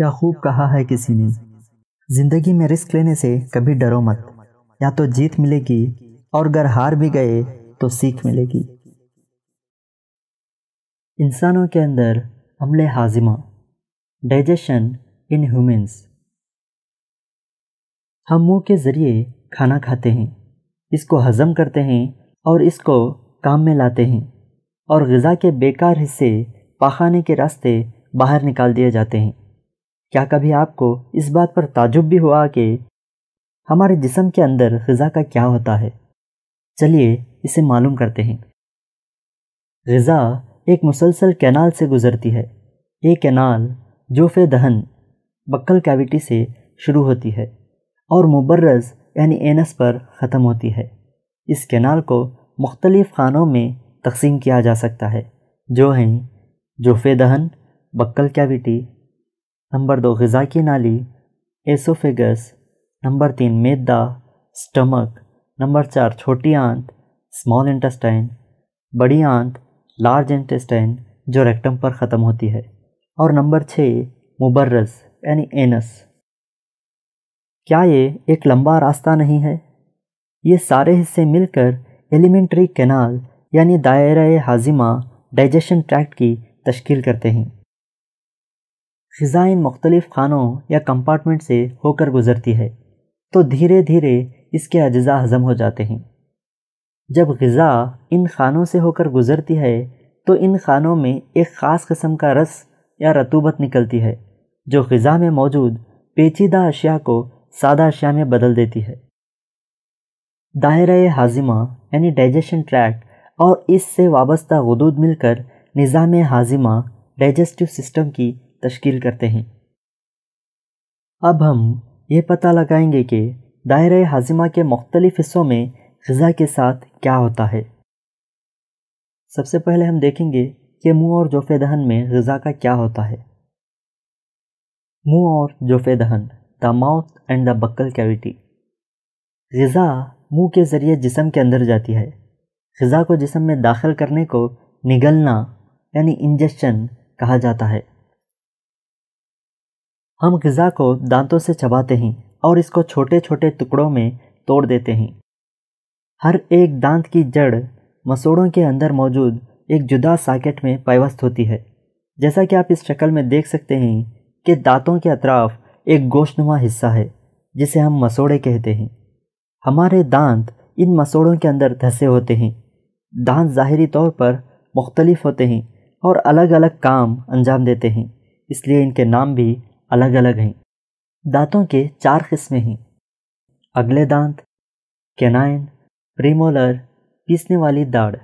क्या खूब कहा है किसी ने जिंदगी में रिस्क लेने से कभी डरो मत या तो जीत मिलेगी और अगर हार भी गए तो सीख मिलेगी इंसानों के अंदर अमले हाजिमा डाइजेशन इन ह्यूमेंस हम मुंह के ज़रिए खाना खाते हैं इसको हज़म करते हैं और इसको काम में लाते हैं और गज़ा के बेकार हिस्से पाखाने के रास्ते बाहर निकाल दिए जाते हैं क्या कभी आपको इस बात पर ताजुब भी हुआ कि हमारे जिसम के अंदर गज़ा का क्या होता है चलिए इसे मालूम करते हैं गज़ा एक मुसलसल कैनाल से गुज़रती है ये कैनाल जोफे दहन बक्कल कैविटी से शुरू होती है और मुबर्रस यानी एनस पर ख़त्म होती है इस कैनाल को मुख्तलिफ़ खानों में तकसीम किया जा सकता है जो हैं जोफे दहन बक्कल कैविटी नंबर दो गज़ा की नाली एसोफेगस नंबर तीन मैदा स्टमक नंबर चार छोटी आंत स्मॉल इंटेस्टाइन बड़ी आंत लार्ज इंटेस्टाइन जो रेक्टम पर ख़त्म होती है और नंबर छः मुबर्रस यानी एनस क्या ये एक लंबा रास्ता नहीं है ये सारे हिस्से मिलकर एलिमेंट्री कैनाल यानी दायरा हाजिमा डाइजेशन ट्रैक्ट की तश्कील करते हैं फिजाइन इन मुख्तलिफ़ खानों या कंपार्टमेंट से होकर गुज़रती है तो धीरे धीरे इसके अज्जा हज़म हो जाते हैं जब गज़ा इन खानों से होकर गुज़रती है तो इन खानों में एक ख़ास कस्म का रस या रतूबत निकलती है जो गज़ा में मौजूद पेचीदा अशिया को सादा अशिया में बदल देती है दायरे हाजिमा यानी डाइजेशन ट्रैक और इससे वाबस्ता गदूद मिलकर निज़ाम हाजिमा डाइजेस्टिव सिस्टम की तश्कील करते हैं अब हम ये पता लगाएंगे कि दायरे हाजिमा के मुख्तलिफ़ हिस्सों में गज़ा के साथ क्या होता है सबसे पहले हम देखेंगे कि मुंह और जोफे दहन में गज़ा का क्या होता है मुंह और जोफे दहन the mouth and the buccal cavity गज़ा मुंह के ज़रिए जिसम के अंदर जाती है गज़ा को जिसम में दाखिल करने को निगलना यानी इंजेक्शन कहा जाता है हम गज़ा को दांतों से चबाते हैं और इसको छोटे छोटे टुकड़ों में तोड़ देते हैं हर एक दांत की जड़ मसूड़ों के अंदर मौजूद एक जुदा साकेट में पैवस्त होती है जैसा कि आप इस शक्ल में देख सकते हैं कि दांतों के अतराफ एक गोश्तनुमा हिस्सा है जिसे हम मसोड़े कहते हैं हमारे दांत इन मसोड़ों के अंदर धसे होते हैं दांत ज़ाहरी तौर पर मुख्तलिफ होते हैं और अलग अलग काम अंजाम देते हैं इसलिए इनके नाम भी अलग अलग हैं दांतों के चार किस्में हैं अगले दांत केनाइन प्रीमोलर पीसने वाली दाढ़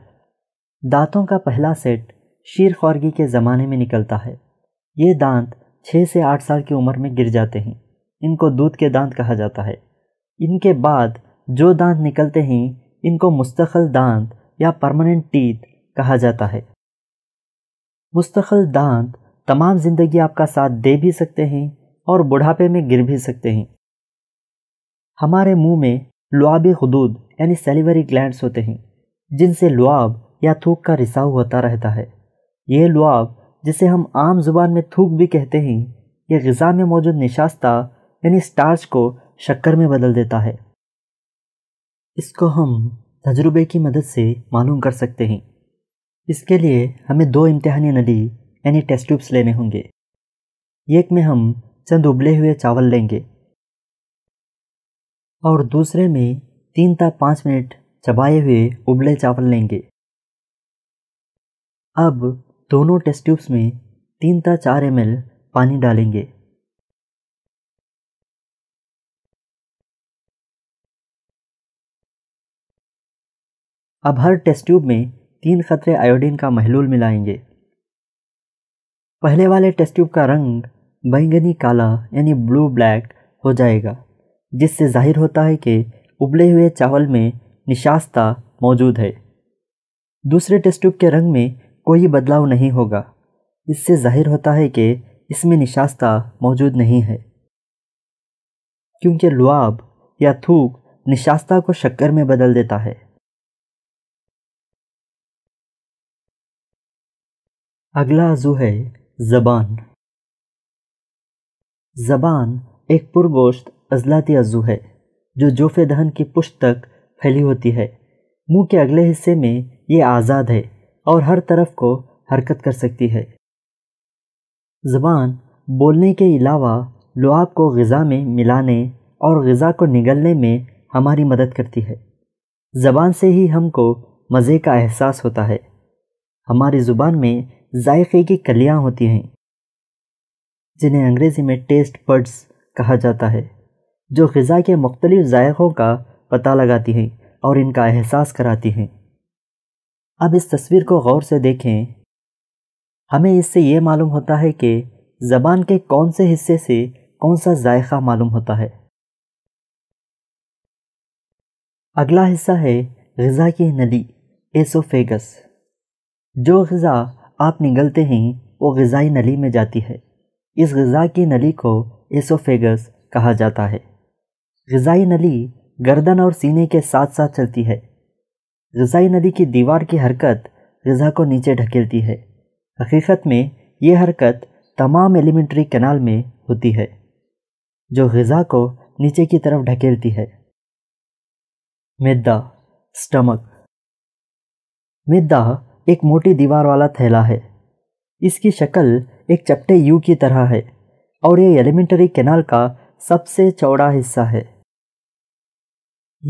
दांतों का पहला सेट शीर खौरगी के ज़माने में निकलता है ये दांत छः से आठ साल की उम्र में गिर जाते हैं इनको दूध के दांत कहा जाता है इनके बाद जो दांत निकलते हैं इनको मुस्तकिल दांत या परमानेंट टीथ कहा जाता है मुस्तकिल दांत तमाम ज़िंदगी आपका साथ दे भी सकते हैं और बुढ़ापे में गिर भी सकते हैं हमारे मुंह में लुआबी हदूद यानी सेलिवरी ग्लैंड्स होते हैं जिनसे लुआब या थूक का रिसाव होता रहता है ये लुआब जिसे हम आम जुबान में थूक भी कहते हैं यह गज़ा में मौजूद निशास्ता यानी स्टार्च को शक्कर में बदल देता है इसको हम तजुर्बे की मदद से मालूम कर सकते हैं इसके लिए हमें दो इम्तहानी नदी यानी टेस्ट ट्यूब्स लेने होंगे एक में हम चंद उबले हुए चावल लेंगे और दूसरे में तीन ता पाँच मिनट चबाए हुए उबले चावल लेंगे अब दोनों टेस्ट ट्यूब्स में तीन ता चार एम पानी डालेंगे अब हर टेस्ट ट्यूब में तीन खतरे आयोडीन का महलूल मिलाएंगे पहले वाले टेस्ट ट्यूब का रंग बैंगनी काला यानी ब्लू ब्लैक हो जाएगा जिससे जाहिर होता है कि उबले हुए चावल में निशास्ता मौजूद है दूसरे टेस्ट ट्यूब के रंग में कोई बदलाव नहीं होगा इससे जाहिर होता है कि इसमें निशास्ता मौजूद नहीं है क्योंकि लुआब या थूक निशास्ता को शक्कर में बदल देता है अगला आजू है ज़बान ज़बान एक पुरगोश्त अजलाती अजू है जो जोफे दहन की पुष्ट तक फैली होती है मुंह के अगले हिस्से में ये आज़ाद है और हर तरफ को हरकत कर सकती है ज़बान बोलने के अलावा लुआब को गज़ा में मिलाने और गज़ा को निगलने में हमारी मदद करती है ज़बान से ही हमको मज़े का एहसास होता है हमारी ज़ुबान में जायके की कलियाँ होती हैं जिन्हें अंग्रेज़ी में टेस्ट बर्ड्स कहा जाता है जो गज़ा के मुख्तलिफ़ जायकों का पता लगाती हैं और इनका एहसास कराती हैं अब इस तस्वीर को गौर से देखें हमें इससे ये मालूम होता है कि ज़बान के कौन से हिस्से से कौन सा जायका मालूम होता है अगला हिस्सा है गज़ा की नली एसोफेगस जो गज़ा आप निगलते ही वो गज़ाई नली में जाती है इस गज़ा की नली को एसोफेगस कहा जाता है गज़ाई नली गर्दन और सीने के साथ साथ चलती है गज़ाई नली की दीवार की हरकत गज़ा को नीचे ढकेलती है हकीकत में ये हरकत तमाम एलिमेंट्री कैनाल में होती है जो गज़ा को नीचे की तरफ ढकेलती है मिद्दा स्टमक मिद्दा एक मोटी दीवार वाला थैला है इसकी शक्ल एक चपटे यू की तरह है और ये एलिमेंटरी कैनाल का सबसे चौड़ा हिस्सा है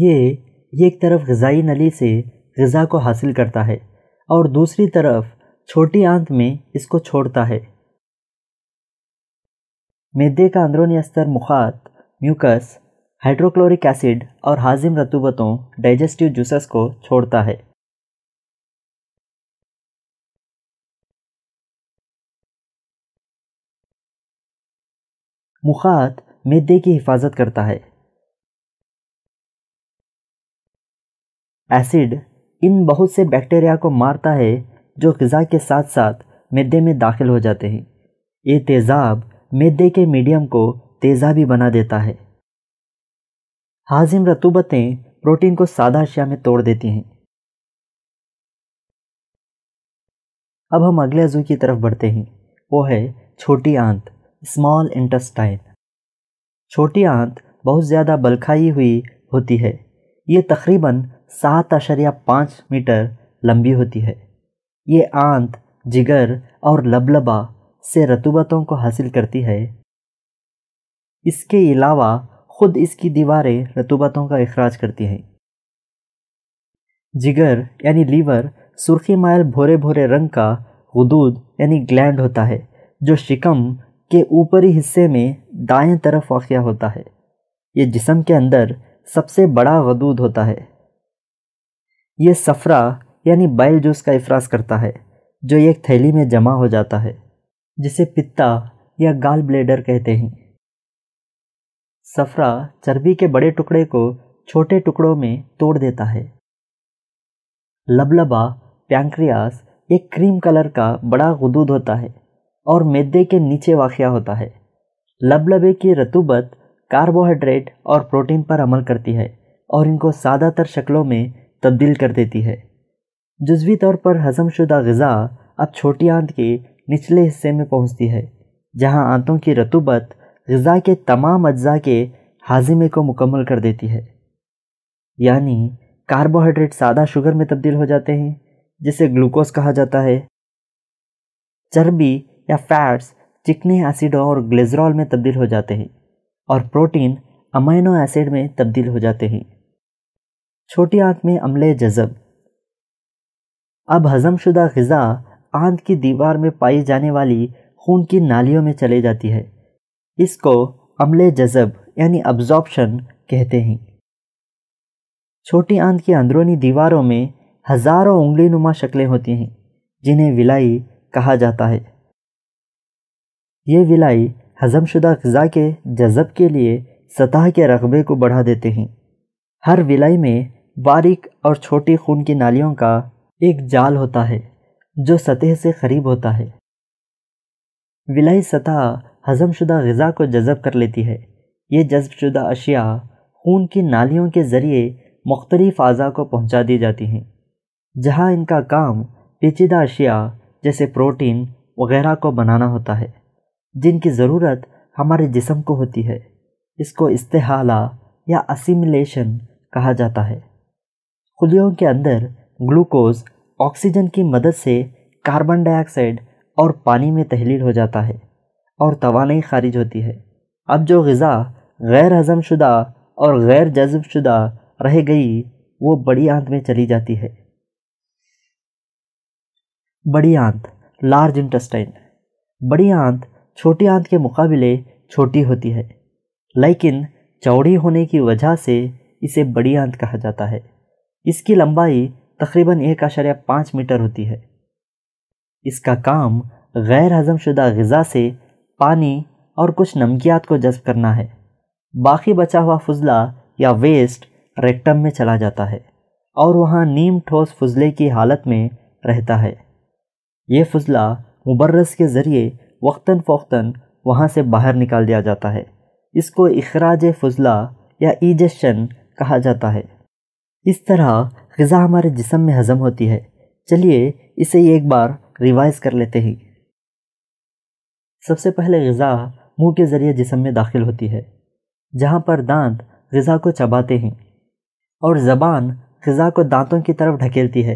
ये एक तरफ गजाई नली से गज़ा को हासिल करता है और दूसरी तरफ छोटी आंत में इसको छोड़ता है मैदे का अंदरूनी अस्तर मुखात म्यूकस हाइड्रोक्लोरिक एसिड और हाजिम रतूबतों डाइजेस्टिव जूसेस को छोड़ता है मुखात मैदे की हिफाजत करता है एसिड इन बहुत से बैक्टीरिया को मारता है जो गज़ा के साथ साथ मैदे में दाखिल हो जाते हैं ये तेज़ाब मैदे के मीडियम को तेज़ाबी बना देता है हाजिम रतूबतें प्रोटीन को सादा अशिया में तोड़ देती हैं अब हम अगले अजू की तरफ बढ़ते हैं वो है छोटी आंत स्मॉल इंटस्टाइन छोटी आंत बहुत ज़्यादा बलखाई हुई होती है ये तकरीबन सात अशरिया पाँच मीटर लंबी होती है ये आंत जिगर और लबलबा से रतुबतों को हासिल करती है इसके अलावा खुद इसकी दीवारें रतुबतों का अखराज करती हैं जिगर यानी लीवर सुर्खी मायल भोरे भोरे रंग का गदूद यानी ग्लैंड होता है जो शिकम के ऊपरी हिस्से में दाएं तरफ वाक़ होता है ये जिसम के अंदर सबसे बड़ा गदूद होता है ये सफ़रा यानी बैल जूस का अफराज करता है जो एक थैली में जमा हो जाता है जिसे पित्ता या गाल ब्लेडर कहते हैं सफ़रा चर्बी के बड़े टुकड़े को छोटे टुकड़ों में तोड़ देता है लबलबा पैंक्रियास एक क्रीम कलर का बड़ा गदूद होता है और मैदे के नीचे वाक़ होता है लबलबे की रतूबत कार्बोहाइड्रेट और प्रोटीन पर अमल करती है और इनको ज़्यादातर शक्लों में तब्दील कर देती है जज्वी तौर पर हजमशुदा गज़ा अब छोटी आंत के निचले हिस्से में पहुंचती है जहां आंतों की रतूबत गज़ा के तमाम अज्जा के हाजिमे को मुकम्मल कर देती है यानी कार्बोहाइड्रेट सादा शुगर में तब्दील हो जाते हैं जिसे ग्लूकोज कहा जाता है चर्बी या फैट्स चिकने एसिडों और ग्लेजरॉल में तब्दील हो जाते हैं और प्रोटीन अमाइनो एसिड में तब्दील हो जाते हैं छोटी आंत में अमले जजब अब हजमशुदा गज़ा आंत की दीवार में पाई जाने वाली खून की नालियों में चले जाती है इसको अमले जजब यानी अब्जॉर्प्शन कहते हैं छोटी आंत की अंदरूनी दीवारों में हज़ारों उंगली नुमा शक्लें होती हैं जिन्हें विलाई कहा जाता है ये विलाई हजमशुदा गज़ा के जज़ब के लिए सतह के रकबे को बढ़ा देते हैं हर विलाई में बारीक और छोटी खून की नालियों का एक जाल होता है जो सतह से करीब होता है विलाई सतह हजमशुदा गज़ा को जज़ब कर लेती है ये जज्बशुदा अशिया खून की नालियों के ज़रिए मुख्तलिफ़ अज़ा को पहुँचा दी जाती हैं जहाँ इनका काम पेचीदा अशिया जैसे प्रोटीन वगैरह को बनाना होता है जिनकी ज़रूरत हमारे जिसम को होती है इसको इस्तेहाला या असिमिलेशन कहा जाता है खुलियों के अंदर ग्लूकोज ऑक्सीजन की मदद से कार्बन डाइऑक्साइड और पानी में तहलील हो जाता है और तोानाई खारिज होती है अब जो गज़ा गैर हज़म शुदा और गैर जज्ब शुदा रह गई वो बड़ी आंत में चली जाती है बड़ी आंत लार्ज इंटस्टाइन बड़ी आंत छोटी आंत के मुकाबले छोटी होती है लेकिन चौड़ी होने की वजह से इसे बड़ी आंत कहा जाता है इसकी लंबाई तकरीबन एक आशार्य पाँच मीटर होती है इसका काम गैर हजमशुदा गज़ा से पानी और कुछ नमकियात को जज्ब करना है बाकी बचा हुआ फजला या वेस्ट रेक्टम में चला जाता है और वहाँ नीम ठोस फजले की हालत में रहता है ये फजला मुबर्रस के ज़रिए वक्ता फ़ौता वहाँ से बाहर निकाल दिया जाता है इसको अखराज फजला या ईजेशन कहा जाता है इस तरह गज़ा हमारे जिसम में हज़म होती है चलिए इसे एक बार रिवाइज़ कर लेते हैं सबसे पहले गज़ा मुंह के ज़रिए जिसम में दाखिल होती है जहाँ पर दांत गज़ा को चबाते हैं और ज़बान गज़ा को दांतों की तरफ ढकेलती है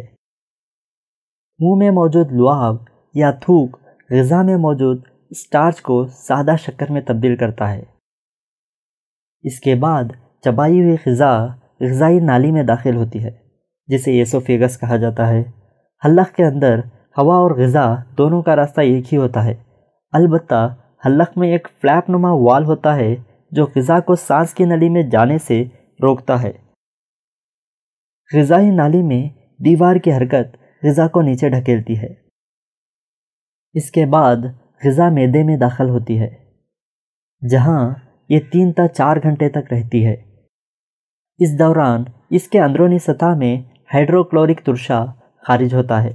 मुंह में मौजूद लुआब या थूक गज़ा में मौजूद स्टार्च को सादा शक्कर में तब्दील करता है इसके बाद चबाई हुई गज़ा गज़ाई नाली में दाखिल होती है जिसे एसोफेगस कहा जाता है हल्ख के अंदर हवा और गज़ा दोनों का रास्ता एक ही होता है अलबत् हल्ख में एक फ्लैप नुमा वाल होता है जो गज़ा को सांस की नली में जाने से रोकता है गज़ाई नाली में दीवार की हरकत गज़ा को नीचे ढकेलती है इसके बाद गज़ा मैदे में दाखिल होती है जहाँ ये तीन ता चार घंटे तक रहती है इस दौरान इसके अंदरूनी सतह में हाइड्रोक्लोरिक तुरशा खारिज होता है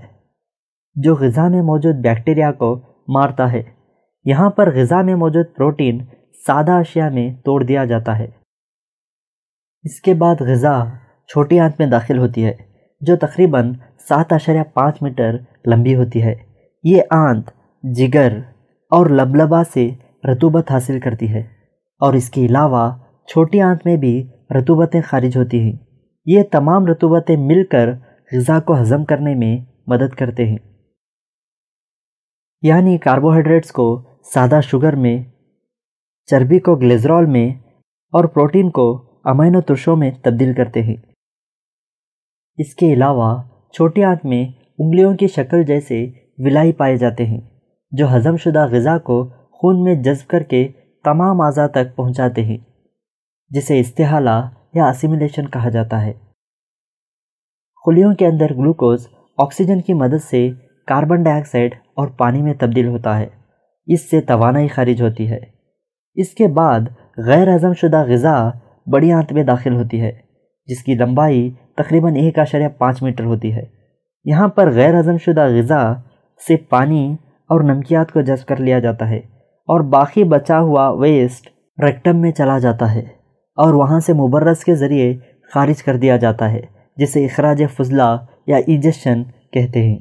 जो गज़ा में मौजूद बैक्टीरिया को मारता है यहाँ पर गज़ा में मौजूद प्रोटीन सादा अशिया में तोड़ दिया जाता है इसके बाद गज़ा छोटी आंत में दाखिल होती है जो तकरीबन सात अशरिया पाँच मीटर लंबी होती है ये आंत जिगर और लबलबा से रतूबत हासिल करती है और इसके अलावा छोटी आंत में भी रतूबतें खारिज होती हैं ये तमाम रतूबतें मिलकर गज़ा को हज़म करने में मदद करते हैं यानी कार्बोहाइड्रेट्स को सादा शुगर में चर्बी को ग्लेजरॉल में और प्रोटीन को अमाइनो तुरशों में तब्दील करते हैं इसके अलावा छोटी आंत में उंगलियों की शक्ल जैसे विलाई पाए जाते हैं जो हजमशुदा गज़ा को खून में जज्ब करके तमाम अज़ा तक पहुँचाते हैं जिसे इस्तेहाला या असिमिलेशन कहा जाता है खुलियों के अंदर ग्लूकोज ऑक्सीजन की मदद से कार्बन डाइऑक्साइड और पानी में तब्दील होता है इससे तोानाई खारिज होती है इसके बाद गैर हजमशुदा गज़ा बड़ी आंत में दाखिल होती है जिसकी लंबाई तकरीबन एक आशर्या पाँच मीटर होती है यहाँ पर गैर हजमशुदा गज़ा से पानी और नमकियात को जज्ब कर लिया जाता है और बाकी बचा हुआ वेस्ट रेक्टम में चला जाता है और वहाँ से मुबरस के ज़रिए खारिज कर दिया जाता है जिसे अखराज फजला या इजेशन कहते हैं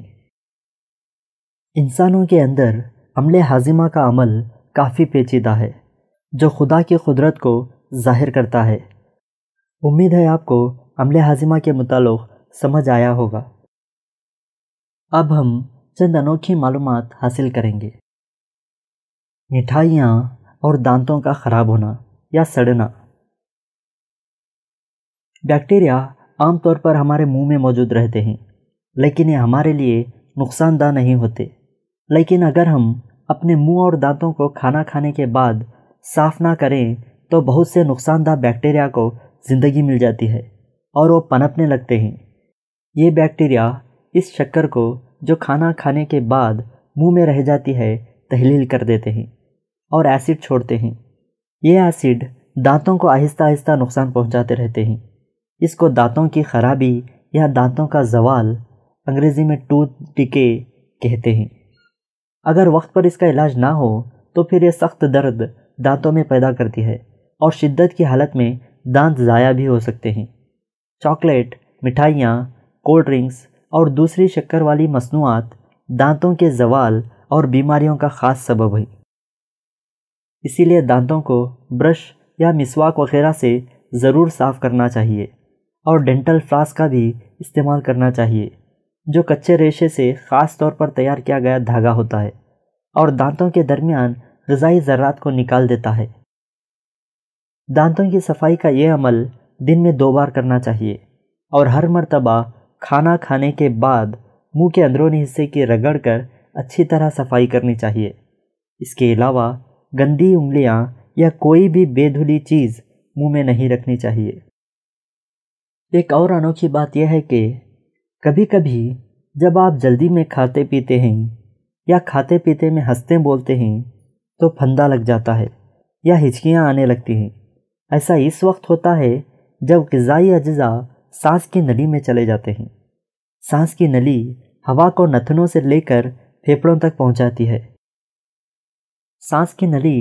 इंसानों के अंदर अमल हाजिमा का अमल काफ़ी पेचीदा है जो खुदा की कुदरत को जाहिर करता है उम्मीद है आपको अमल हाजिमा के मुताल समझ आया होगा अब हम चंद अनोखी मालूम हासिल करेंगे मिठाइयाँ और दांतों का खराब होना या सड़ना बैक्टीरिया आमतौर पर हमारे मुंह में मौजूद रहते हैं लेकिन ये हमारे लिए नुकसानदह नहीं होते लेकिन अगर हम अपने मुंह और दांतों को खाना खाने के बाद साफ ना करें तो बहुत से नुकसानदह बैक्टीरिया को ज़िंदगी मिल जाती है और वो पनपने लगते हैं ये बैक्टीरिया इस शक्कर को जो खाना खाने के बाद मुंह में रह जाती है तहलील कर देते हैं और एसिड छोड़ते हैं ये एसिड दांतों को आहिस्ता आहिस्ता नुकसान पहुंचाते रहते हैं इसको दांतों की खराबी या दांतों का जवाल अंग्रेज़ी में टूथ टिके कहते हैं अगर वक्त पर इसका इलाज ना हो तो फिर यह सख्त दर्द दांतों में पैदा करती है और शिद्दत की हालत में दांत ज़ाया भी हो सकते हैं चॉकलेट मिठाइयाँ कोल्ड ड्रिंक्स और दूसरी शक्कर वाली मसनूआत दांतों के जवाल और बीमारियों का ख़ास सबब है इसीलिए दांतों को ब्रश या मिसवाक वगैरह से ज़रूर साफ़ करना चाहिए और डेंटल फ्लास का भी इस्तेमाल करना चाहिए जो कच्चे रेशे से ख़ास तौर पर तैयार किया गया धागा होता है और दांतों के दरमियान गज़ाई ज़रात को निकाल देता है दांतों की सफाई का यह अमल दिन में दो बार करना चाहिए और हर मरतबा खाना खाने के बाद मुंह के अंदरूनी हिस्से की रगड़ कर अच्छी तरह सफाई करनी चाहिए इसके अलावा गंदी उंगलियां या कोई भी बेधुली चीज़ मुंह में नहीं रखनी चाहिए एक और अनोखी बात यह है कि कभी कभी जब आप जल्दी में खाते पीते हैं या खाते पीते में हंसते बोलते हैं तो फंदा लग जाता है या हिचकियाँ आने लगती हैं ऐसा इस वक्त होता है जब गज़ाई अज्जा सांस की नली में चले जाते हैं सांस की नली हवा को नथनों से लेकर फेफड़ों तक पहुंचाती है सांस की नली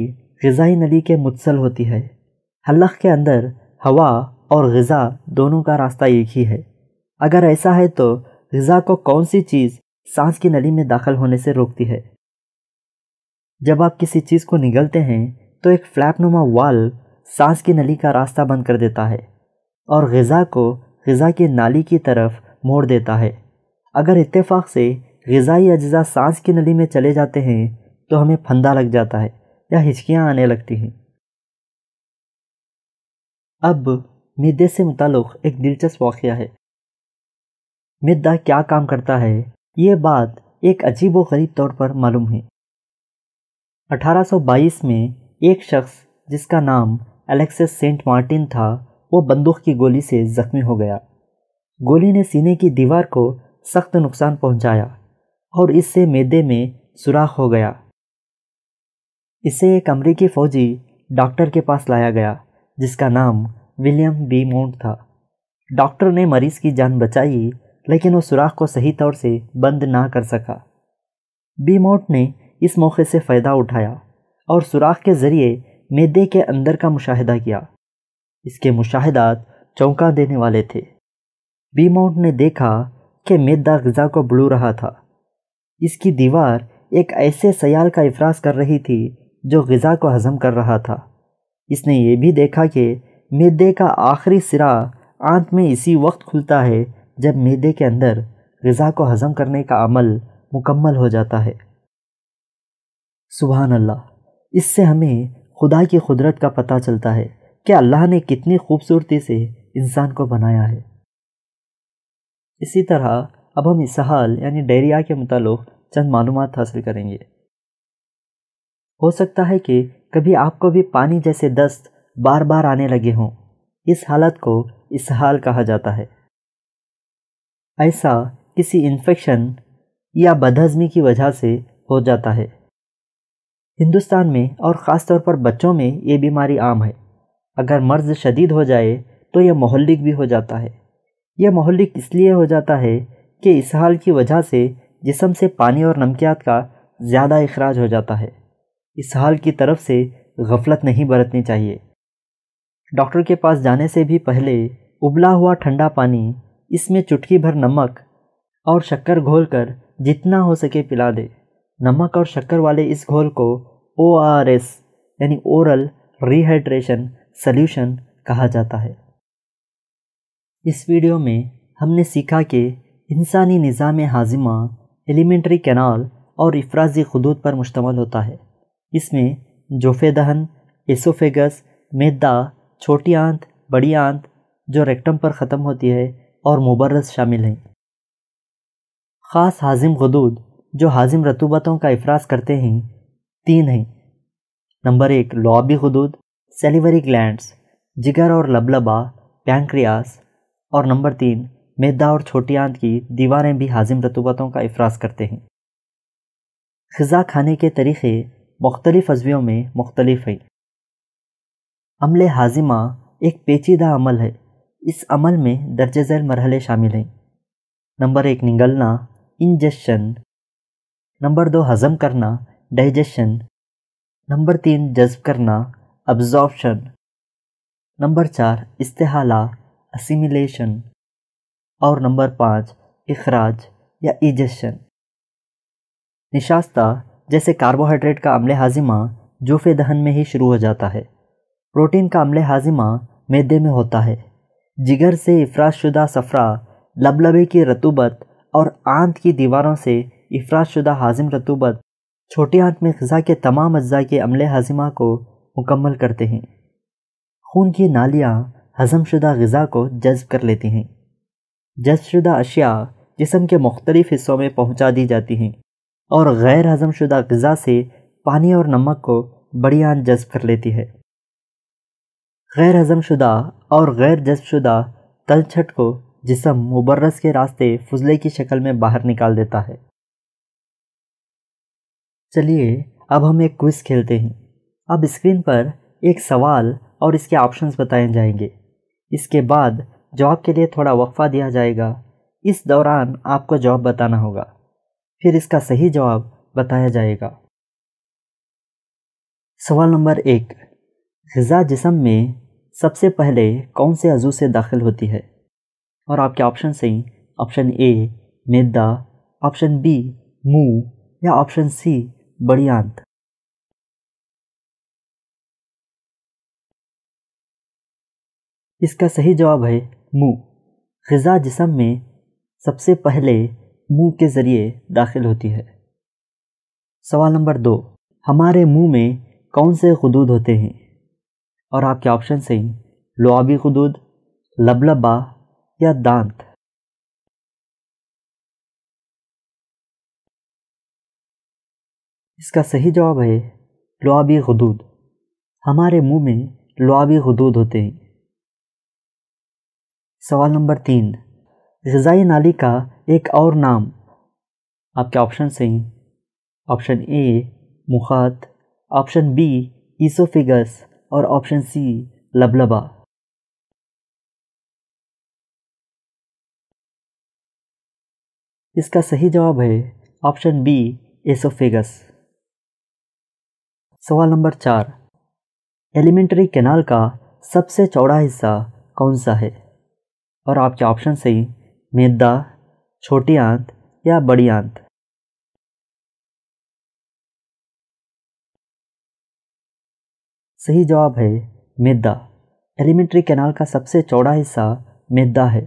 गज़ाई नली के मुतसल होती है हलख के अंदर हवा और गज़ा दोनों का रास्ता एक ही है अगर ऐसा है तो गज़ा को कौन सी चीज़ सांस की नली में दाखिल होने से रोकती है जब आप किसी चीज़ को निगलते हैं तो एक फ्लैपनुमा वाल सांस की नली का रास्ता बंद कर देता है और गज़ा को गज़ा के नाली की तरफ मोड़ देता है अगर इत्तेफाक से गज़ाई अज्जा सांस की नली में चले जाते हैं तो हमें फंदा लग जाता है या हिचकियाँ आने लगती हैं अब मिद्दे से मुतल एक दिलचस्प वाक़ है मिद्दा क्या काम करता है ये बात एक अजीब व गरीब तौर पर मालूम है 1822 में एक शख्स जिसका नाम एलेक्सिस सेंट मार्टिन था वो बंदूक की गोली से जख्मी हो गया गोली ने सीने की दीवार को सख्त नुकसान पहुंचाया और इससे मैदे में सुराख हो गया इसे एक अमरीकी फौजी डॉक्टर के पास लाया गया जिसका नाम विलियम बी मोन्ट था डॉक्टर ने मरीज की जान बचाई लेकिन वो सुराख को सही तौर से बंद ना कर सका बी मोट ने इस मौके से फ़ायदा उठाया और सुराख के ज़रिए मैदे के अंदर का मुशाहिदा किया इसके मुशाहदात चौंका देने वाले थे बीमाउंट ने देखा कि मैदा गज़ा को बुलू रहा था इसकी दीवार एक ऐसे सयाल का अफराज कर रही थी जो गज़ा को हज़म कर रहा था इसने ये भी देखा कि मैदे का आखिरी सिरा आंत में इसी वक्त खुलता है जब मैदे के अंदर गज़ा को हज़म करने का अमल मुकम्मल हो जाता है सुबह अल्लाह इससे हमें खुदा की कुदरत का पता चलता है कि अल्लाह ने कितनी खूबसूरती से इंसान को बनाया है इसी तरह अब हम इसहाल यानी डायरिया के मुतालिक चंद मालूम हासिल करेंगे हो सकता है कि कभी आपको भी पानी जैसे दस्त बार बार आने लगे हों इस हालत को इसहाल कहा जाता है ऐसा किसी इन्फेक्शन या बदहजमी की वजह से हो जाता है हिंदुस्तान में और ख़ास तौर पर बच्चों में ये बीमारी आम है अगर मर्ज शदीद हो जाए तो यह महलिक भी हो जाता है यह महलिक इसलिए हो जाता है कि इस हाल की वजह से जिसम से पानी और नमकियात का ज़्यादा अखराज हो जाता है इस हाल की तरफ से गफलत नहीं बरतनी चाहिए डॉक्टर के पास जाने से भी पहले उबला हुआ ठंडा पानी इसमें चुटकी भर नमक और शक्कर घोल कर जितना हो सके पिला दे नमक और शक्कर वाले इस घोल को ओ आर एस यानी ओरल रिहाइड्रेशन सल्यूशन कहा जाता है इस वीडियो में हमने सीखा कि इंसानी निज़ाम हाजिमा एलिमेंट्री कैनाल और इफराजी खदूद पर मुश्तमल होता है इसमें जोफे दहन एसोफेगस मैदा छोटी आंत बड़ी आंत जो रेक्टम पर ख़त्म होती है और मुबरस शामिल हैं ख़ास हाजिम खदूद जो हाजिम रतूबतों का अफराज करते हैं तीन हैं नंबर एक लॉबी खदूद सेलिवरी ग्लैंड्स जिगर और लबलबा पैंक्रियास और नंबर तीन मैदा और छोटी आंत की दीवारें भी हाजिम रतूबतों का अफराज करते हैं खज़ा खाने के तरीक़े मुख्तलिफ़ अजवियों में मुख्तलिफ हैं अमल हाजिमा एक पेचीदा अमल है इस अमल में दर्ज झैल मरहले शामिल हैं नंबर एक निगलना इंजेशन नंबर दो हज़म करना डाइजेशन नंबर तीन जज्ब करना अब्जॉर्प्शन नंबर चार इस्तेहाला असिमिलेशन और नंबर पाँच इखराज या इजेशन निशास्ता जैसे कार्बोहाइड्रेट का अमले हाजिमा जूफे दहन में ही शुरू हो जाता है प्रोटीन का अमले हाजिमा मैदे में होता है जिगर से शुदा सफ़रा लबलबे की रतूबत और आंत की दीवारों से शुदा हाजिम रतूबत छोटी आंत में गज़ा के तमाम अज्जा के अमले हाजिमा को मुकम्मल करते हैं खून की नालियाँ हजमशुदा गज़ा को जज्ब कर लेती हैं जज्बशुदा अशिया जिसम के मुख्तलिफ़ हिस्सों में पहुँचा दी जाती हैं और गैर हजमशुदा गज़ा से पानी और नमक को बड़ियान जज्ब कर लेती है गैर हजमशुदा और गैर जज्बशुदा तलछट को जिसम मुबर्रस के रास्ते फजले की शक्ल में बाहर निकाल देता है चलिए अब हम एक क्विज़ खेलते हैं अब स्क्रीन पर एक सवाल और इसके ऑप्शंस बताए जाएंगे इसके बाद जॉब के लिए थोड़ा वक्फा दिया जाएगा इस दौरान आपको जॉब बताना होगा फिर इसका सही जवाब बताया जाएगा सवाल नंबर एक गज़ा जिसम में सबसे पहले कौन से अजू से दाखिल होती है और आपके ऑप्शन सही ऑप्शन ए मैदा ऑप्शन बी मुंह या ऑप्शन सी बड़ी आंत इसका सही जवाब है मुंह गज़ा जिसम में सबसे पहले मुंह के ज़रिए दाखिल होती है सवाल नंबर दो हमारे मुंह में कौन से खदूद होते हैं और आपके ऑप्शन से लुआबी खदूद लबलबा या दांत इसका सही जवाब है लुआबी खदूद हमारे मुंह में लुआबी खदूद होते हैं सवाल नंबर तीन रजाई नाली का एक और नाम आपके ऑप्शन से ऑप्शन ए मुखात ऑप्शन बी ईसोफिगस और ऑप्शन सी लबलबा इसका सही जवाब है ऑप्शन बी एसोफेगस सवाल नंबर चार एलिमेंट्री कैनाल का सबसे चौड़ा हिस्सा कौन सा है और आपके ऑप्शन सही मैदा छोटी आंत या बड़ी आंत सही जवाब है मेदा एलिमेंट्री कैनाल का सबसे चौड़ा हिस्सा मेदा है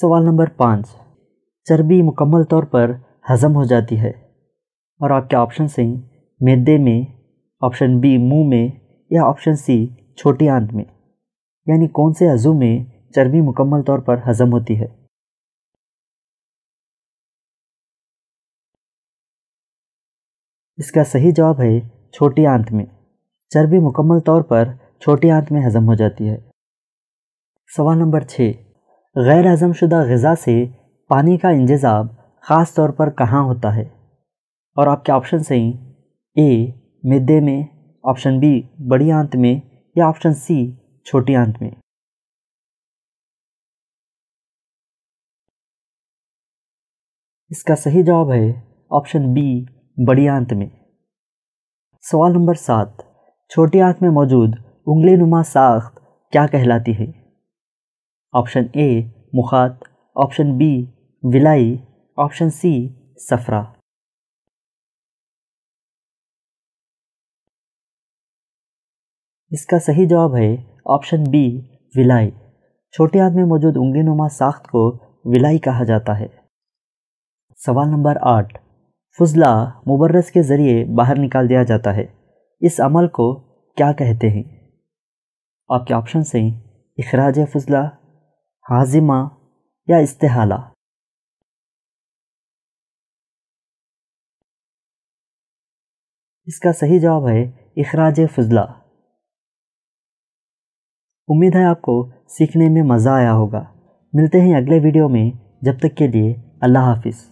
सवाल नंबर पाँच चर्बी मुकम्मल तौर पर हजम हो जाती है और आपके ऑप्शन सही मैदे में ऑप्शन बी मुंह में या ऑप्शन सी छोटी आंत में यानी कौन से अज़ू में चर्बी मुकम्मल तौर पर हजम होती है इसका सही जवाब है छोटी आंत में चर्बी मुकम्मल तौर पर छोटी आंत में हजम हो जाती है सवाल नंबर छः गैर हजमशुदा गज़ा से पानी का इंजाब ख़ास तौर पर कहाँ होता है और आपके ऑप्शन सही ए मिदे में ऑप्शन बी बड़ी आंत में या ऑप्शन सी छोटी आंत में इसका सही जवाब है ऑप्शन बी बड़ी आंत में सवाल नंबर सात छोटी आंत में मौजूद उंगली नुमा साख्त क्या कहलाती है ऑप्शन ए मुखात ऑप्शन बी विलाई ऑप्शन सी सफरा इसका सही जवाब है ऑप्शन बी विलाई छोटे हाथ में मौजूद उंगली नुमा साख्त को विलाई कहा जाता है सवाल नंबर आठ फजला मुबर्रस के ज़रिए बाहर निकाल दिया जाता है इस अमल को क्या कहते हैं आपके ऑप्शन से अखराज फजला हाजिमा या इस्तेहाला इसका सही जवाब है अखराज फजला उम्मीद है आपको सीखने में मज़ा आया होगा मिलते हैं अगले वीडियो में जब तक के लिए अल्लाह हाफिज़